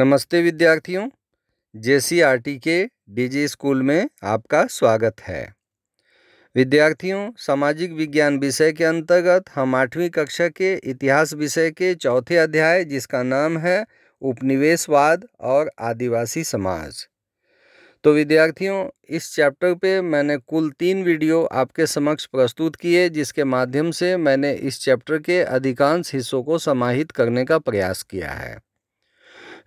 नमस्ते विद्यार्थियों जे के डीजी स्कूल में आपका स्वागत है विद्यार्थियों सामाजिक विज्ञान विषय के अंतर्गत हम आठवीं कक्षा के इतिहास विषय के चौथे अध्याय जिसका नाम है उपनिवेशवाद और आदिवासी समाज तो विद्यार्थियों इस चैप्टर पे मैंने कुल तीन वीडियो आपके समक्ष प्रस्तुत किए जिसके माध्यम से मैंने इस चैप्टर के अधिकांश हिस्सों को समाहित करने का प्रयास किया है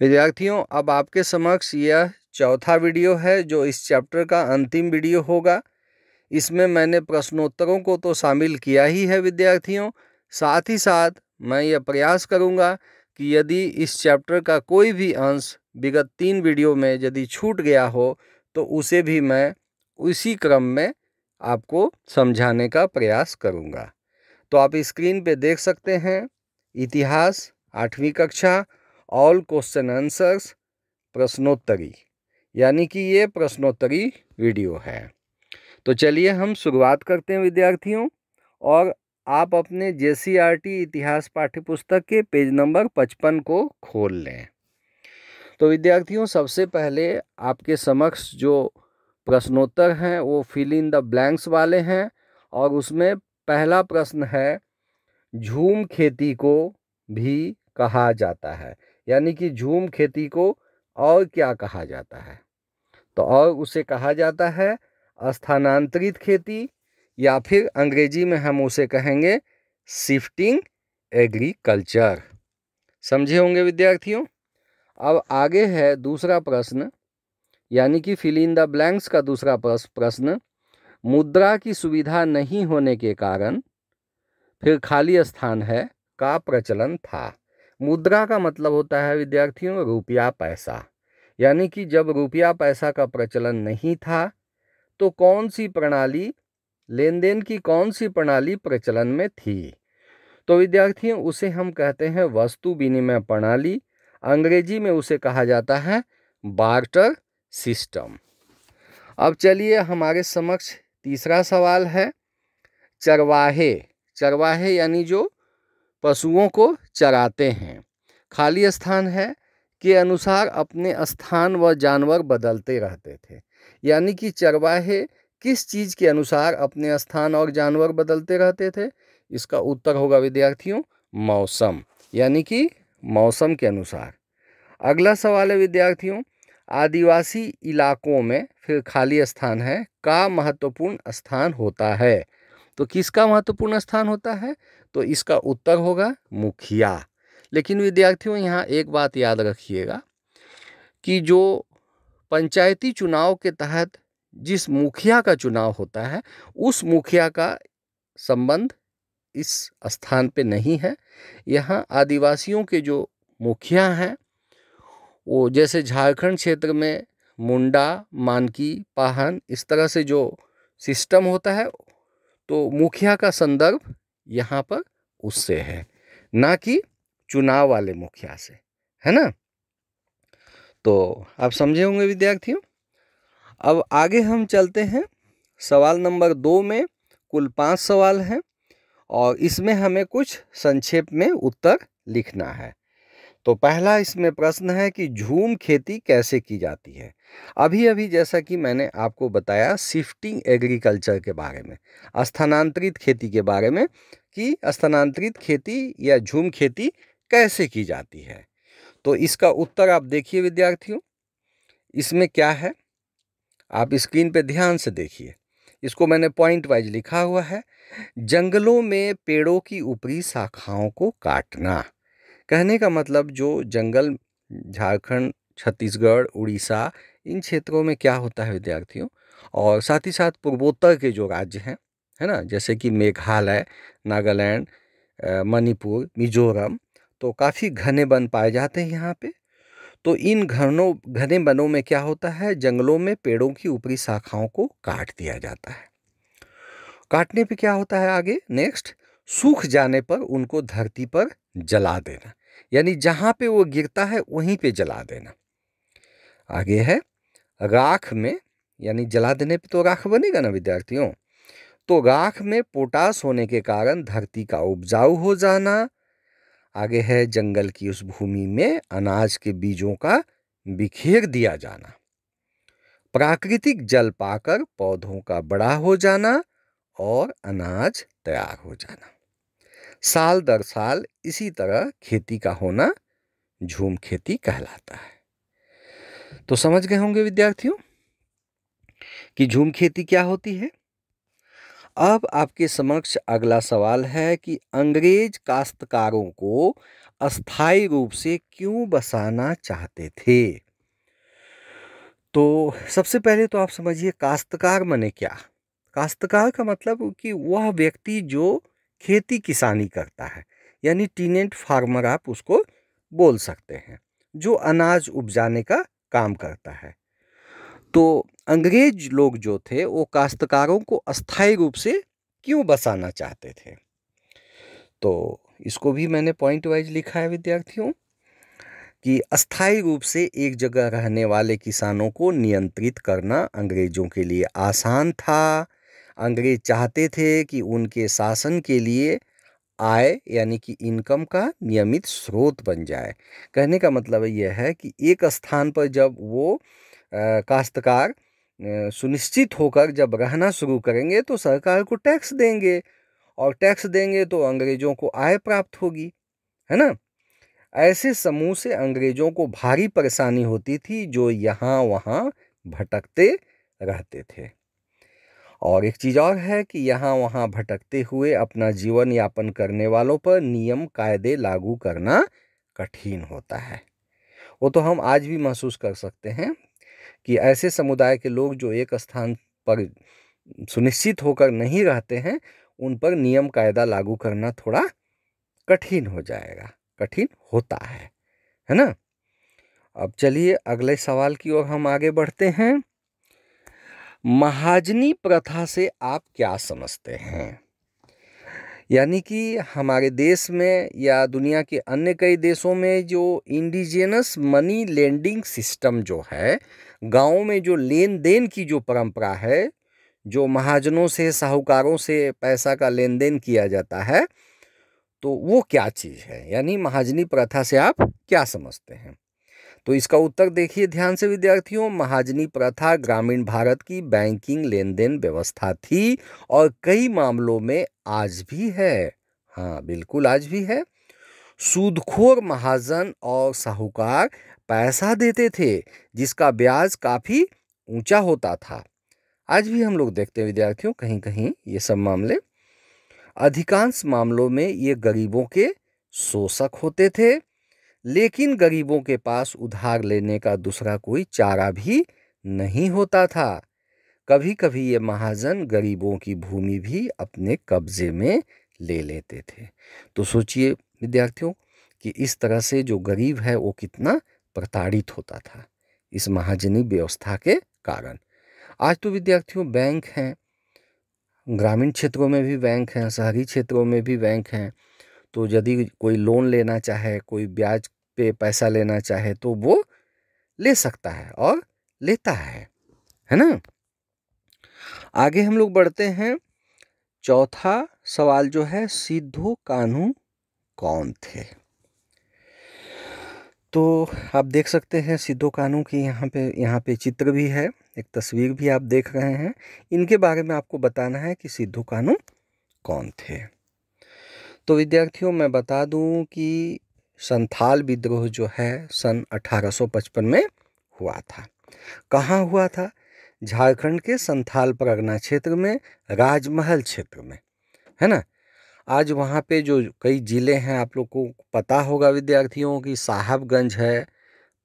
विद्यार्थियों अब आपके समक्ष यह चौथा वीडियो है जो इस चैप्टर का अंतिम वीडियो होगा इसमें मैंने प्रश्नोत्तरों को तो शामिल किया ही है विद्यार्थियों साथ ही साथ मैं यह प्रयास करूँगा कि यदि इस चैप्टर का कोई भी अंश विगत तीन वीडियो में यदि छूट गया हो तो उसे भी मैं उसी क्रम में आपको समझाने का प्रयास करूँगा तो आप स्क्रीन पे देख सकते हैं इतिहास आठवीं कक्षा ऑल क्वेश्चन आंसर्स प्रश्नोत्तरी यानी कि ये प्रश्नोत्तरी वीडियो है तो चलिए हम शुरुआत करते हैं विद्यार्थियों और आप अपने जे इतिहास पाठ्यपुस्तक के पेज नंबर पचपन को खोल लें तो विद्यार्थियों सबसे पहले आपके समक्ष जो प्रश्नोत्तर हैं वो फिल इन द ब्लैंक्स वाले हैं और उसमें पहला प्रश्न है झूम खेती को भी कहा जाता है यानी कि झूम खेती को और क्या कहा जाता है तो और उसे कहा जाता है स्थानांतरित खेती या फिर अंग्रेजी में हम उसे कहेंगे शिफ्टिंग एग्रीकल्चर समझे होंगे विद्यार्थियों अब आगे है दूसरा प्रश्न यानी कि फिलिंग द ब्लैंक्स का दूसरा प्रश्न मुद्रा की सुविधा नहीं होने के कारण फिर खाली स्थान है का प्रचलन था मुद्रा का मतलब होता है विद्यार्थियों रुपया पैसा यानी कि जब रुपया पैसा का प्रचलन नहीं था तो कौन सी प्रणाली लेन देन की कौन सी प्रणाली प्रचलन में थी तो विद्यार्थियों उसे हम कहते हैं वस्तु विनिमय प्रणाली अंग्रेजी में उसे कहा जाता है बार्टर सिस्टम अब चलिए हमारे समक्ष तीसरा सवाल है चरवाहे चरवाहे यानी जो पशुओं को चराते हैं खाली स्थान है के अनुसार अपने स्थान व जानवर बदलते रहते थे यानी कि चरवाहे किस चीज़ के अनुसार अपने स्थान और जानवर बदलते रहते थे इसका उत्तर होगा विद्यार्थियों मौसम यानी कि मौसम के अनुसार अगला सवाल है विद्यार्थियों आदिवासी इलाकों में फिर खाली स्थान है का महत्वपूर्ण स्थान होता है तो किसका महत्वपूर्ण स्थान होता है तो इसका उत्तर होगा मुखिया लेकिन विद्यार्थियों यहाँ एक बात याद रखिएगा कि जो पंचायती चुनाव के तहत जिस मुखिया का चुनाव होता है उस मुखिया का संबंध इस स्थान पे नहीं है यहाँ आदिवासियों के जो मुखिया हैं वो जैसे झारखंड क्षेत्र में मुंडा मानकी पाहन इस तरह से जो सिस्टम होता है तो मुखिया का संदर्भ यहाँ पर उससे है ना कि चुनाव वाले मुखिया से है ना तो आप समझे होंगे विद्यार्थियों अब आगे हम चलते हैं सवाल नंबर दो में कुल पांच सवाल हैं और इसमें हमें कुछ संक्षेप में उत्तर लिखना है तो पहला इसमें प्रश्न है कि झूम खेती कैसे की जाती है अभी अभी जैसा कि मैंने आपको बताया शिफ्टिंग एग्रीकल्चर के बारे में स्थानांतरित खेती के बारे में कि स्थानांतरित खेती या झूम खेती कैसे की जाती है तो इसका उत्तर आप देखिए विद्यार्थियों इसमें क्या है आप स्क्रीन पर ध्यान से देखिए इसको मैंने पॉइंट वाइज लिखा हुआ है जंगलों में पेड़ों की ऊपरी शाखाओं को काटना कहने का मतलब जो जंगल झारखंड छत्तीसगढ़ उड़ीसा इन क्षेत्रों में क्या होता है विद्यार्थियों और साथ ही साथ पूर्वोत्तर के जो राज्य हैं है ना जैसे कि मेघालय नागालैंड मणिपुर मिजोरम तो काफ़ी घने वन पाए जाते हैं यहाँ पे तो इन घनों घने वनों में क्या होता है जंगलों में पेड़ों की ऊपरी शाखाओं को काट दिया जाता है काटने पे क्या होता है आगे नेक्स्ट सूख जाने पर उनको धरती पर जला देना यानी जहाँ पे वो गिरता है वहीं पे जला देना आगे है राख में यानी जला देने पे तो राख बनेगा ना विद्यार्थियों तो राख में पोटास होने के कारण धरती का उपजाऊ हो जाना आगे है जंगल की उस भूमि में अनाज के बीजों का बिखेर दिया जाना प्राकृतिक जल पाकर पौधों का बड़ा हो जाना और अनाज तैयार हो जाना साल दर साल इसी तरह खेती का होना झूम खेती कहलाता है तो समझ गए होंगे विद्यार्थियों कि झूम खेती क्या होती है अब आपके समक्ष अगला सवाल है कि अंग्रेज काश्तकारों को अस्थाई रूप से क्यों बसाना चाहते थे तो सबसे पहले तो आप समझिए काश्तकार मने क्या काश्तकार का मतलब कि वह व्यक्ति जो खेती किसानी करता है यानी टीनेंट फार्मर आप उसको बोल सकते हैं जो अनाज उपजाने का काम करता है तो अंग्रेज लोग जो थे वो काश्तकारों को अस्थाई रूप से क्यों बसाना चाहते थे तो इसको भी मैंने पॉइंट वाइज लिखा है विद्यार्थियों कि अस्थाई रूप से एक जगह रहने वाले किसानों को नियंत्रित करना अंग्रेजों के लिए आसान था अंग्रेज चाहते थे कि उनके शासन के लिए आय यानी कि इनकम का नियमित स्रोत बन जाए कहने का मतलब यह है कि एक स्थान पर जब वो काश्तकार सुनिश्चित होकर जब रहना शुरू करेंगे तो सरकार को टैक्स देंगे और टैक्स देंगे तो अंग्रेज़ों को आय प्राप्त होगी है ना ऐसे समूह से अंग्रेज़ों को भारी परेशानी होती थी जो यहाँ वहाँ भटकते रहते थे और एक चीज़ और है कि यहाँ वहाँ भटकते हुए अपना जीवन यापन करने वालों पर नियम कायदे लागू करना कठिन होता है वो तो हम आज भी महसूस कर सकते हैं कि ऐसे समुदाय के लोग जो एक स्थान पर सुनिश्चित होकर नहीं रहते हैं उन पर नियम कायदा लागू करना थोड़ा कठिन हो जाएगा कठिन होता है है ना अब चलिए अगले सवाल की ओर हम आगे बढ़ते हैं महाजनी प्रथा से आप क्या समझते हैं यानी कि हमारे देश में या दुनिया के अन्य कई देशों में जो इंडिजिनस मनी लेंडिंग सिस्टम जो है गाँव में जो लेन देन की जो परंपरा है जो महाजनों से साहूकारों से पैसा का लेन देन किया जाता है तो वो क्या चीज़ है यानी महाजनी प्रथा से आप क्या समझते हैं तो इसका उत्तर देखिए ध्यान से विद्यार्थियों महाजनी प्रथा ग्रामीण भारत की बैंकिंग लेन देन व्यवस्था थी और कई मामलों में आज भी है हाँ बिल्कुल आज भी है सूदखोर महाजन और साहूकार पैसा देते थे जिसका ब्याज काफ़ी ऊंचा होता था आज भी हम लोग देखते हैं विद्यार्थियों कहीं कहीं ये सब मामले अधिकांश मामलों में ये गरीबों के शोषक होते थे लेकिन गरीबों के पास उधार लेने का दूसरा कोई चारा भी नहीं होता था कभी कभी ये महाजन गरीबों की भूमि भी अपने कब्जे में ले लेते थे तो सोचिए विद्यार्थियों कि इस तरह से जो गरीब है वो कितना प्रताड़ित होता था इस महाजनी व्यवस्था के कारण आज तो विद्यार्थियों बैंक हैं ग्रामीण क्षेत्रों में भी बैंक हैं शहरी क्षेत्रों में भी बैंक हैं तो यदि कोई लोन लेना चाहे कोई ब्याज पे पैसा लेना चाहे तो वो ले सकता है और लेता है है ना आगे हम लोग बढ़ते हैं चौथा सवाल जो है सिद्धू कानू कौन थे तो आप देख सकते हैं सिद्धो कानू की यहाँ पे यहाँ पे चित्र भी है एक तस्वीर भी आप देख रहे हैं इनके बारे में आपको बताना है कि सिद्धू कानू कौन थे तो विद्यार्थियों मैं बता दूं कि संथाल विद्रोह जो है सन 1855 में हुआ था कहाँ हुआ था झारखंड के संथाल परगना क्षेत्र में राजमहल क्षेत्र में है ना आज वहाँ पे जो कई ज़िले हैं आप लोग को पता होगा विद्यार्थियों की साहबगंज है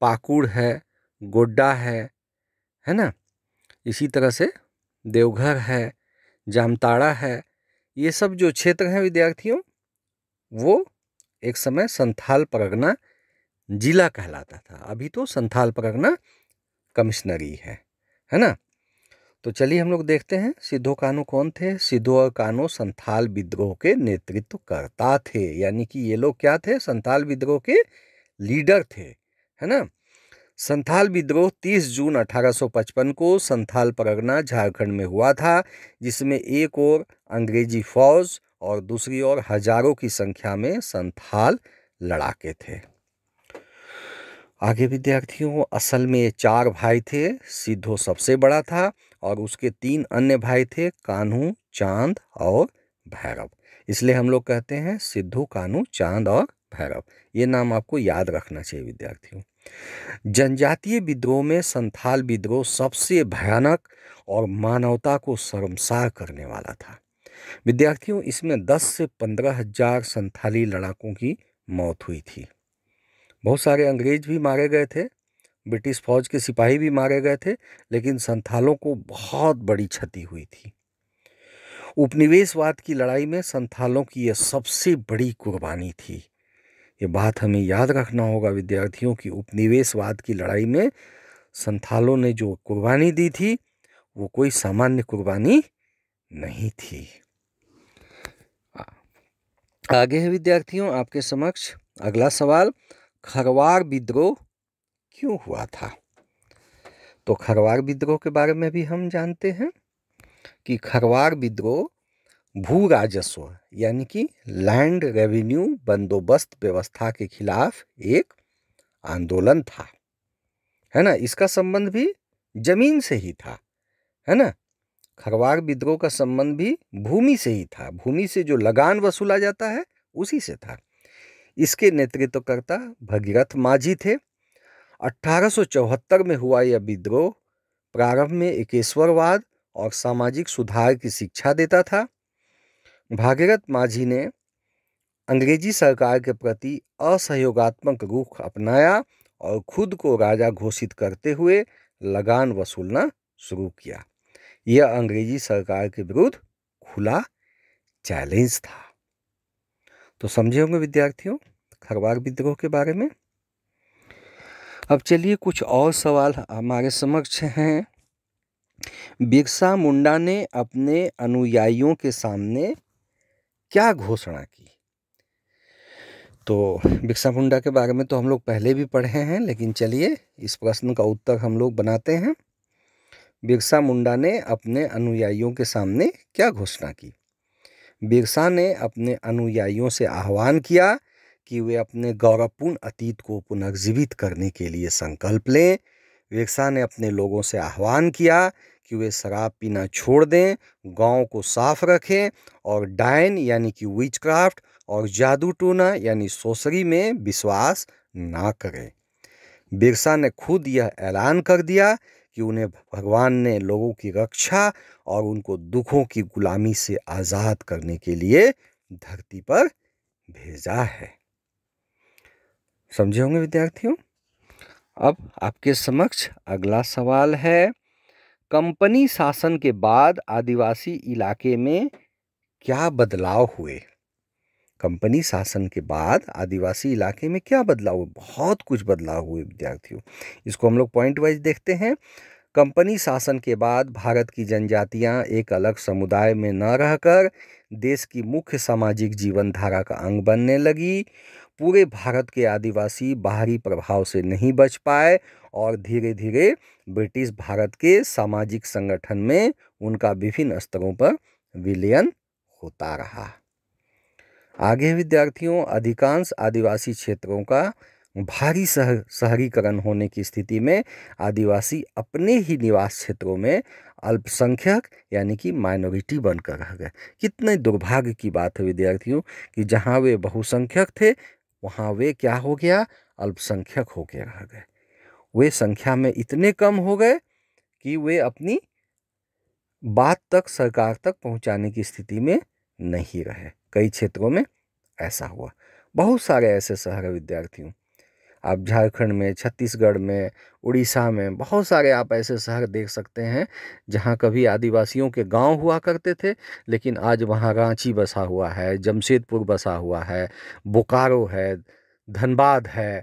पाकुड़ है गोड्डा है है ना इसी तरह से देवघर है जामताड़ा है ये सब जो क्षेत्र हैं विद्यार्थियों वो एक समय संथाल परगना जिला कहलाता था अभी तो संथाल परगना कमिश्नरी है है ना तो चलिए हम लोग देखते हैं सिद्धो कानो कौन थे सिद्धो और कानो संथाल विद्रोह के नेतृत्व करता थे यानी कि ये लोग क्या थे संथाल विद्रोह के लीडर थे है ना संथाल विद्रोह 30 जून 1855 को संथाल परगना झारखंड में हुआ था जिसमें एक और अंग्रेजी फौज और दूसरी ओर हजारों की संख्या में संथाल लड़ाके थे आगे विद्यार्थियों असल में चार भाई थे सिद्धो सबसे बड़ा था और उसके तीन अन्य भाई थे कान्हू चांद और भैरव इसलिए हम लोग कहते हैं सिद्धू कानू चांद और भैरव ये नाम आपको याद रखना चाहिए विद्यार्थियों जनजातीय विद्रोह में संथाल विद्रोह सबसे भयानक और मानवता को शर्मसार करने वाला था विद्यार्थियों इसमें 10 से पंद्रह हजार संथाली लड़ाकों की मौत हुई थी बहुत सारे अंग्रेज भी मारे गए थे ब्रिटिश फौज के सिपाही भी मारे गए थे लेकिन संथालों को बहुत बड़ी क्षति हुई थी उपनिवेशवाद की लड़ाई में संथालों की यह सबसे बड़ी कुर्बानी थी ये बात हमें याद रखना होगा विद्यार्थियों की उपनिवेशवाद की लड़ाई में संथालों ने जो कुर्बानी दी थी वो कोई सामान्य कुर्बानी नहीं थी आगे है विद्यार्थियों आपके समक्ष अगला सवाल खरवार विद्रोह क्यों हुआ था तो खरवार विद्रोह के बारे में भी हम जानते हैं कि खरवार विद्रोह भू राजस्व यानी कि लैंड रेवेन्यू बंदोबस्त व्यवस्था के खिलाफ एक आंदोलन था है ना इसका संबंध भी जमीन से ही था है ना खरवार विद्रोह का संबंध भी भूमि से ही था भूमि से जो लगान वसूला जाता है उसी से था इसके नेतृत्वकर्ता भगीरथ माझी थे 1874 में हुआ यह विद्रोह प्रारंभ में एकेश्वरवाद और सामाजिक सुधार की शिक्षा देता था भागीरथ माझी ने अंग्रेजी सरकार के प्रति असहयोगात्मक रुख अपनाया और खुद को राजा घोषित करते हुए लगान वसूलना शुरू किया यह अंग्रेजी सरकार के विरुद्ध खुला चैलेंज था तो समझे होंगे विद्यार्थियों खरवार विद्रोह के बारे में अब चलिए कुछ और सवाल हमारे समक्ष हैं बिरसा मुंडा ने अपने अनुयायियों के सामने क्या घोषणा की तो बिरसा मुंडा के बारे में तो हम लोग पहले भी पढ़े हैं लेकिन चलिए इस प्रश्न का उत्तर हम लोग बनाते हैं बिरसा मुंडा ने अपने अनुयायियों के सामने क्या घोषणा की बिरसा ने अपने अनुयायियों से आह्वान किया कि वे अपने गौरवपूर्ण अतीत को पुनर्जीवित करने के लिए संकल्प लें बिरसा ने अपने लोगों से आह्वान किया कि वे शराब पीना छोड़ दें गांव को साफ रखें और डायन यानी कि विच क्राफ्ट और जादू टोना यानी सोसरी में विश्वास ना करें बिरसा ने खुद यह ऐलान कर दिया कि उन्हें भगवान ने लोगों की रक्षा और उनको दुखों की गुलामी से आज़ाद करने के लिए धरती पर भेजा है समझे होंगे विद्यार्थियों अब आपके समक्ष अगला सवाल है कंपनी शासन के बाद आदिवासी इलाके में क्या बदलाव हुए कंपनी शासन के बाद आदिवासी इलाके में क्या बदलाव हुए बहुत कुछ बदलाव हुए विद्यार्थियों इसको हम लोग पॉइंट वाइज देखते हैं कंपनी शासन के बाद भारत की जनजातियां एक अलग समुदाय में न रहकर देश की मुख्य सामाजिक जीवन धारा का अंग बनने लगी पूरे भारत के आदिवासी बाहरी प्रभाव से नहीं बच पाए और धीरे धीरे ब्रिटिश भारत के सामाजिक संगठन में उनका विभिन्न स्तरों पर विलयन होता रहा आगे विद्यार्थियों अधिकांश आदिवासी क्षेत्रों का भारी सह शहरीकरण होने की स्थिति में आदिवासी अपने ही निवास क्षेत्रों में अल्पसंख्यक यानी कि माइनॉरिटी बनकर रह गए कितने दुर्भाग्य की बात है विद्यार्थियों कि जहाँ वे बहुसंख्यक थे वहाँ वे क्या हो गया अल्पसंख्यक हो के रह गए वे संख्या में इतने कम हो गए कि वे अपनी बात तक सरकार तक पहुंचाने की स्थिति में नहीं रहे कई क्षेत्रों में ऐसा हुआ बहुत सारे ऐसे शहर विद्यार्थियों आप झारखंड में छत्तीसगढ़ में उड़ीसा में बहुत सारे आप ऐसे शहर देख सकते हैं जहाँ कभी आदिवासियों के गांव हुआ करते थे लेकिन आज वहाँ रांची बसा हुआ है जमशेदपुर बसा हुआ है बोकारो है धनबाद है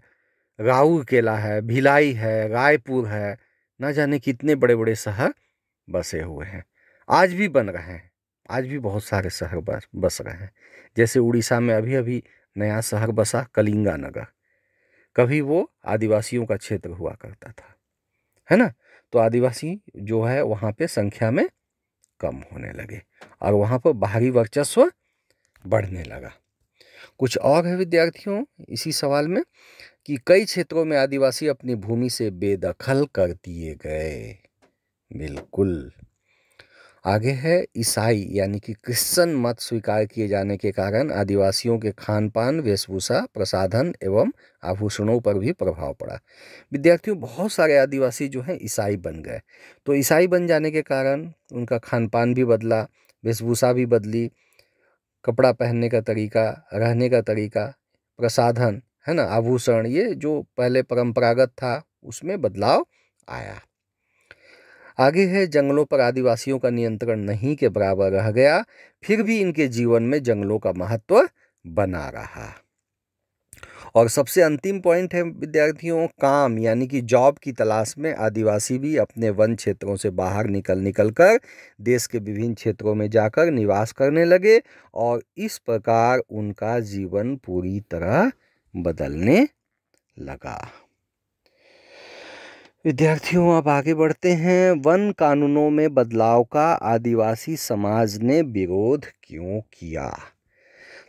राउरकेला है भिलाई है रायपुर है ना जाने कितने बड़े बड़े शहर बसे हुए हैं आज भी बन रहे हैं आज भी बहुत सारे शहर बस बस रहे हैं जैसे उड़ीसा में अभी अभी नया शहर बसा कलिंगा नगर कभी वो आदिवासियों का क्षेत्र हुआ करता था है ना तो आदिवासी जो है वहाँ पे संख्या में कम होने लगे और वहाँ पर बाहरी वर्चस्व बढ़ने लगा कुछ और है विद्यार्थियों इसी सवाल में कि कई क्षेत्रों में आदिवासी अपनी भूमि से बेदखल कर दिए गए बिल्कुल आगे है ईसाई यानी कि क्रिश्चन मत स्वीकार किए जाने के कारण आदिवासियों के खान पान वेशभूषा प्रसाधन एवं आभूषणों पर भी प्रभाव पड़ा विद्यार्थियों बहुत सारे आदिवासी जो हैं ईसाई बन गए तो ईसाई बन जाने के कारण उनका खान पान भी बदला वेशभूषा भी बदली कपड़ा पहनने का तरीका रहने का तरीका प्रसाधन है ना आभूषण ये जो पहले परंपरागत था उसमें बदलाव आया आगे है जंगलों पर आदिवासियों का नियंत्रण नहीं के बराबर रह गया फिर भी इनके जीवन में जंगलों का महत्व बना रहा और सबसे अंतिम पॉइंट है विद्यार्थियों काम यानी कि जॉब की तलाश में आदिवासी भी अपने वन क्षेत्रों से बाहर निकल निकल कर देश के विभिन्न क्षेत्रों में जाकर निवास करने लगे और इस प्रकार उनका जीवन पूरी तरह बदलने लगा विद्यार्थियों आप आगे बढ़ते हैं वन कानूनों में बदलाव का आदिवासी समाज ने विरोध क्यों किया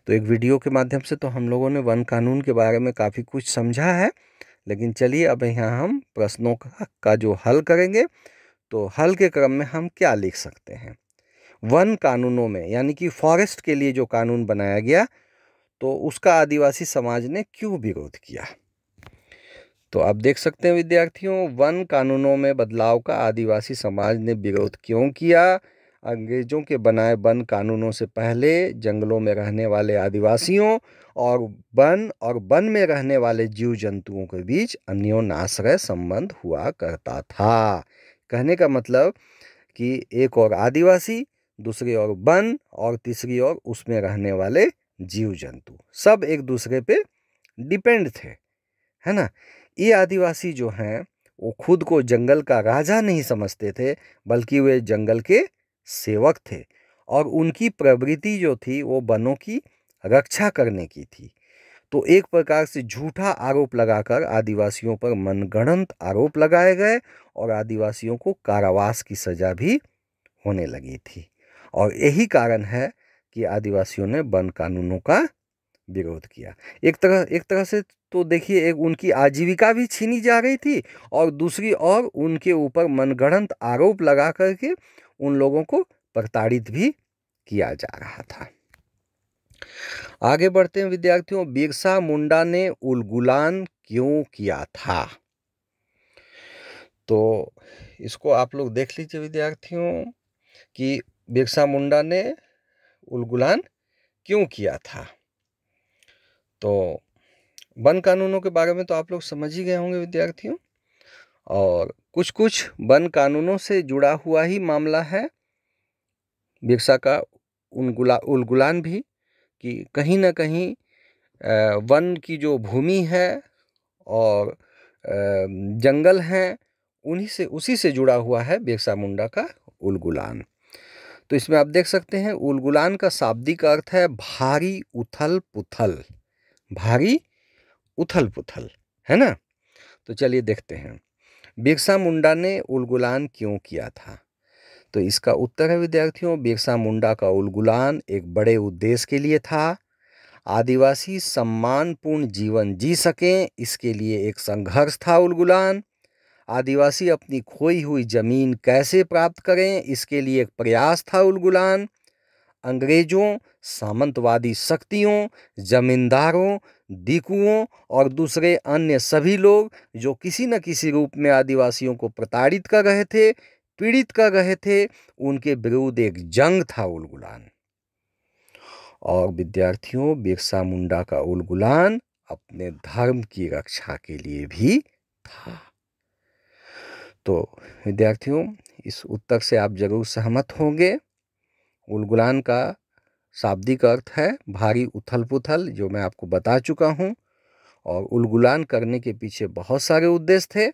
तो एक वीडियो के माध्यम से तो हम लोगों ने वन कानून के बारे में काफ़ी कुछ समझा है लेकिन चलिए अब यहाँ हम प्रश्नों का, का जो हल करेंगे तो हल के क्रम में हम क्या लिख सकते हैं वन कानूनों में यानी कि फॉरेस्ट के लिए जो कानून बनाया गया तो उसका आदिवासी समाज ने क्यों विरोध किया तो आप देख सकते हैं विद्यार्थियों वन कानूनों में बदलाव का आदिवासी समाज ने विरोध क्यों किया अंग्रेजों के बनाए वन कानूनों से पहले जंगलों में रहने वाले आदिवासियों और वन और वन में रहने वाले जीव जंतुओं के बीच अन्योनाश्रय संबंध हुआ करता था कहने का मतलब कि एक और आदिवासी दूसरी ओर वन और तीसरी ओर उसमें रहने वाले जीव जंतु सब एक दूसरे पे डिपेंड थे है ना ये आदिवासी जो हैं वो खुद को जंगल का राजा नहीं समझते थे बल्कि वे जंगल के सेवक थे और उनकी प्रवृत्ति जो थी वो वनों की रक्षा करने की थी तो एक प्रकार से झूठा आरोप लगाकर आदिवासियों पर मनगणंत आरोप लगाए गए और आदिवासियों को कारावास की सज़ा भी होने लगी थी और यही कारण है कि आदिवासियों ने वन कानूनों का विरोध किया एक तरह एक तरह से तो देखिए एक उनकी आजीविका भी छीनी जा रही थी और दूसरी और उनके ऊपर मनगढ़ंत आरोप लगा करके उन लोगों को प्रताड़ित भी किया जा रहा था आगे बढ़ते हैं विद्यार्थियों बिरसा मुंडा ने उलगुलान क्यों किया था तो इसको आप लोग देख लीजिए विद्यार्थियों कि बिरसा मुंडा ने उलगुलान क्यों किया था तो वन कानूनों के बारे में तो आप लोग समझ ही गए होंगे विद्यार्थियों और कुछ कुछ वन कानूनों से जुड़ा हुआ ही मामला है बिरसा का उल उलगुलान भी कि कहीं ना कहीं वन की जो भूमि है और जंगल हैं उन्हीं से उसी से जुड़ा हुआ है बिरसा मुंडा का उलगुलान तो इसमें आप देख सकते हैं उलगुलान का शाब्दिक अर्थ है भारी उथल पुथल भारी उथल पुथल है ना तो चलिए देखते हैं बिरसा मुंडा ने उलगुलान क्यों किया था तो इसका उत्तर है विद्यार्थियों बिरसा मुंडा का उलगुलान एक बड़े उद्देश्य के लिए था आदिवासी सम्मानपूर्ण जीवन जी सकें इसके लिए एक संघर्ष था उलगुलान आदिवासी अपनी खोई हुई ज़मीन कैसे प्राप्त करें इसके लिए एक प्रयास था उलगुलान अंग्रेज़ों सामंतवादी शक्तियों जमींदारों दिकुओं और दूसरे अन्य सभी लोग जो किसी न किसी रूप में आदिवासियों को प्रताड़ित कर रहे थे पीड़ित कर रहे थे उनके विरुद्ध एक जंग था उलगुलान और विद्यार्थियों बिरसा मुंडा का उलगुलान अपने धर्म की रक्षा के लिए भी था तो विद्यार्थियों इस उत्तर से आप जरूर सहमत होंगे उलगुलान का शाब्दिक अर्थ है भारी उथल पुथल जो मैं आपको बता चुका हूँ और उलगुलान करने के पीछे बहुत सारे उद्देश्य थे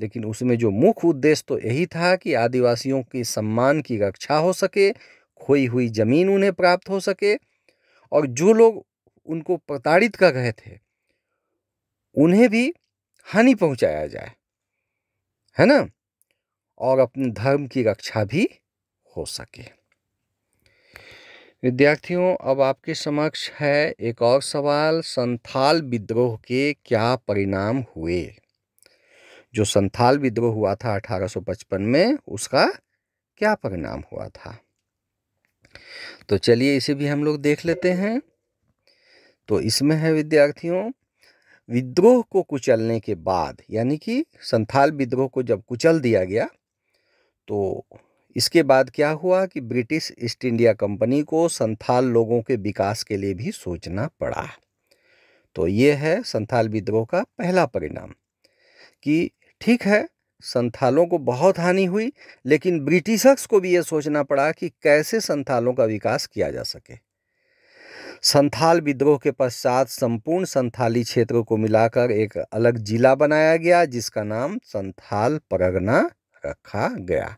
लेकिन उसमें जो मुख्य उद्देश्य तो यही था कि आदिवासियों के सम्मान की रक्षा हो सके खोई हुई ज़मीन उन्हें प्राप्त हो सके और जो लोग उनको प्रताड़ित कर रहे थे उन्हें भी हानि पहुंचाया जाए है ना और अपने धर्म की रक्षा भी हो सके विद्यार्थियों अब आपके समक्ष है एक और सवाल संथाल विद्रोह के क्या परिणाम हुए जो संथाल विद्रोह हुआ था 1855 में उसका क्या परिणाम हुआ था तो चलिए इसे भी हम लोग देख लेते हैं तो इसमें है विद्यार्थियों विद्रोह को कुचलने के बाद यानी कि संथाल विद्रोह को जब कुचल दिया गया तो इसके बाद क्या हुआ कि ब्रिटिश ईस्ट इंडिया कंपनी को संथाल लोगों के विकास के लिए भी सोचना पड़ा तो ये है संथाल विद्रोह का पहला परिणाम कि ठीक है संथालों को बहुत हानि हुई लेकिन ब्रिटिशर्स को भी ये सोचना पड़ा कि कैसे संथालों का विकास किया जा सके संथाल विद्रोह के पश्चात संपूर्ण संथाली क्षेत्र को मिलाकर एक अलग जिला बनाया गया जिसका नाम संथाल परगना रखा गया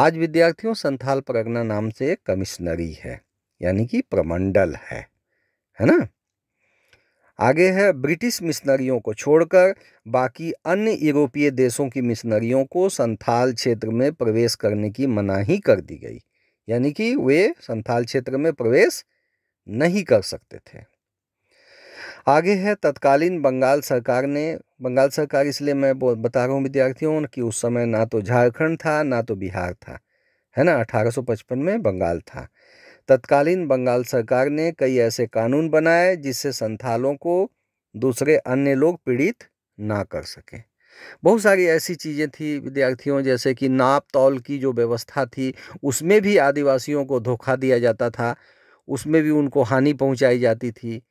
आज विद्यार्थियों संथाल परगना नाम से एक कमिश्नरी है यानी कि प्रमंडल है है ना आगे है ब्रिटिश मिशनरियों को छोड़कर बाकी अन्य यूरोपीय देशों की मिशनरियों को संथाल क्षेत्र में प्रवेश करने की मनाही कर दी गई यानी कि वे संथाल क्षेत्र में प्रवेश नहीं कर सकते थे आगे है तत्कालीन बंगाल सरकार ने बंगाल सरकार इसलिए मैं बता रहा हूँ विद्यार्थियों कि उस समय ना तो झारखंड था ना तो बिहार था है ना 1855 में बंगाल था तत्कालीन बंगाल सरकार ने कई ऐसे कानून बनाए जिससे संथालों को दूसरे अन्य लोग पीड़ित ना कर सकें बहुत सारी ऐसी चीज़ें थी विद्यार्थियों जैसे कि नाप तौल की जो व्यवस्था थी उसमें भी आदिवासियों को धोखा दिया जाता था उसमें भी उनको हानि पहुंचाई जाती थी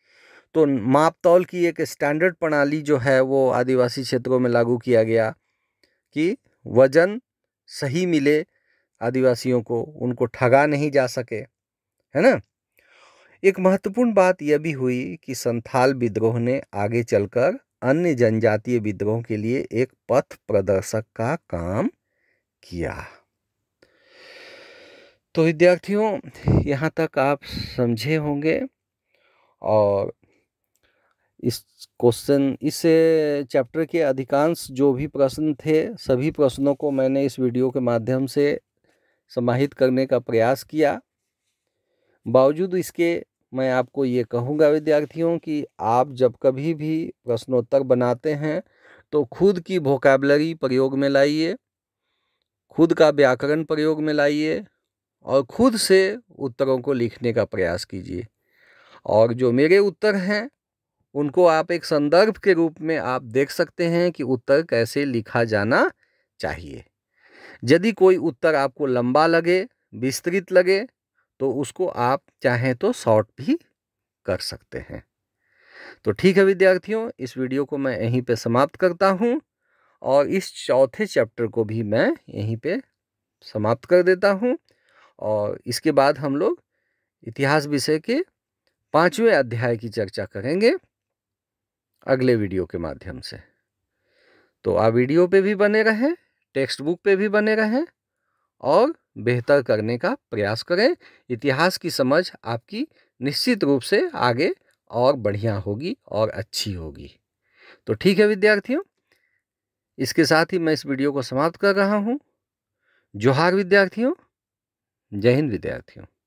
तो माप तौल की एक स्टैंडर्ड प्रणाली जो है वो आदिवासी क्षेत्रों में लागू किया गया कि वज़न सही मिले आदिवासियों को उनको ठगा नहीं जा सके है ना एक महत्वपूर्ण बात यह भी हुई कि संथाल विद्रोह ने आगे चलकर अन्य जनजातीय विद्रोह के लिए एक पथ प्रदर्शक का काम किया तो विद्यार्थियों यहाँ तक आप समझे होंगे और इस क्वेश्चन इस चैप्टर के अधिकांश जो भी प्रश्न थे सभी प्रश्नों को मैंने इस वीडियो के माध्यम से समाहित करने का प्रयास किया बावजूद इसके मैं आपको ये कहूँगा विद्यार्थियों कि आप जब कभी भी प्रश्नोत्तर बनाते हैं तो खुद की भोकैबलरी प्रयोग में लाइए खुद का व्याकरण प्रयोग में लाइए और खुद से उत्तरों को लिखने का प्रयास कीजिए और जो मेरे उत्तर हैं उनको आप एक संदर्भ के रूप में आप देख सकते हैं कि उत्तर कैसे लिखा जाना चाहिए यदि कोई उत्तर आपको लंबा लगे विस्तृत लगे तो उसको आप चाहें तो शॉर्ट भी कर सकते हैं तो ठीक है विद्यार्थियों इस वीडियो को मैं यहीं पे समाप्त करता हूँ और इस चौथे चैप्टर को भी मैं यहीं पे समाप्त कर देता हूँ और इसके बाद हम लोग इतिहास विषय के पाँचवें अध्याय की चर्चा करेंगे अगले वीडियो के माध्यम से तो आप वीडियो पे भी बने रहें टेक्स्ट बुक पे भी बने रहें और बेहतर करने का प्रयास करें इतिहास की समझ आपकी निश्चित रूप से आगे और बढ़िया होगी और अच्छी होगी तो ठीक है विद्यार्थियों इसके साथ ही मैं इस वीडियो को समाप्त कर रहा हूँ जोहार विद्यार्थियों जय हिंद विद्यार्थियों